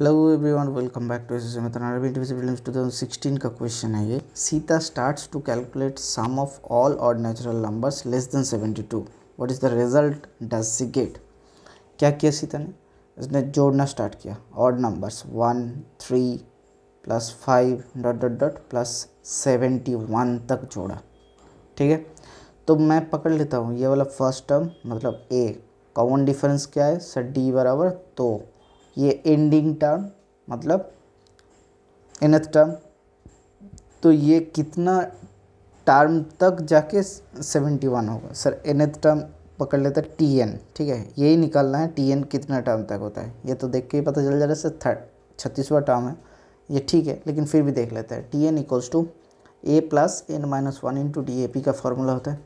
hello everyone welcome back to S two thousand sixteen का question है ये Sita starts to calculate sum of all और natural numbers less than seventy two what is the result does सी get क्या किया सीता ने उसने जोड़ना स्टार्ट किया odd numbers one three plus five dot dot dot plus seventy one तक जोड़ा ठीक है तो मैं पकड़ लेता हूँ ये वाला फर्स्ट टर्म मतलब ए कॉमन डिफरेंस क्या है सर डी बराबर दो तो, ये एंडिंग टर्म मतलब एनथ टर्म तो ये कितना टर्म तक जाके सेवेंटी वन होगा सर एनथ टर्म पकड़ लेते हैं टी एन ठीक है यही निकालना है टी एन कितना टर्म तक होता है ये तो देख के ही पता चल जा रहा है सर थर्ड छत्तीसवा टर्म है ये ठीक है लेकिन फिर भी देख लेते हैं T N equals to A plus N minus one into D A P का फॉर्मूला होता है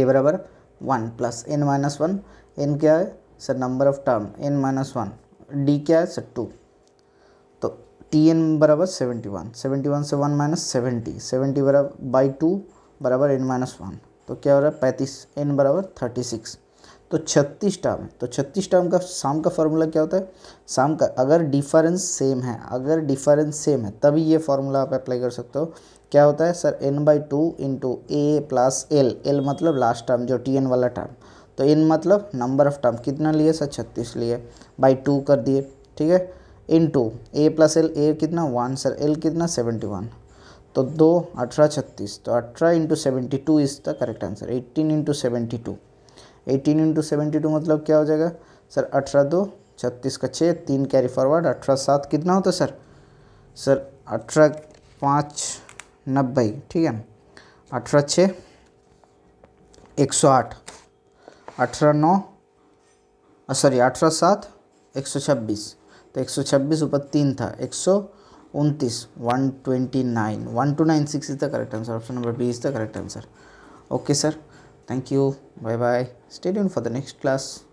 ए बराबर one plus N minus one N क्या है sir number of term N minus one D क्या है सर टू तो T N बराबर सेवेंटी वन सेवेंटी वन से वन माइनस सेवेंटी सेवेंटी बराबर बाई टू बराबर एन माइनस वन तो क्या हो रहा है पैंतीस एन बराबर थर्टी सिक्स तो छत्तीस टर्म है तो छत्तीस टर्म का शाम का फार्मूला क्या होता है शाम का अगर डिफरेंस सेम है अगर डिफरेंस सेम है तभी ये फार्मूला आप अप्लाई कर सकते हो क्या होता है sir N by two into A plus L L मतलब लास्ट टर्म जो टी एन वाला टर्म तो इन मतलब नंबर ऑफ टर्म कितना लिए सर छत्तीस लिए बाई टू कर दिए ठीक है into A plus L A कितना वन सर एल कितना सेवेंटी वन तो दो अठारह छत्तीस तो अठारह into seventy two is the correct answer eighteen into seventy two eighteen into seventy two मतलब क्या हो जाएगा सर अठारह दो छत्तीस का छः तीन कैरी फॉरवर्ड अठारह सात कितना होता सर सर अठारह पाँच नब्बे ठीक है अठारह छः एक सौ आठ अठारह नौ सॉरी अठारह सात एक सौ छब्बीस तो एक सौ छब्बीस ऊपर तीन था एक सौ उनतीस one twenty nine one two nine six is the correct answer option number B is the correct answer okay sir thank you bye bye stay tune for the next class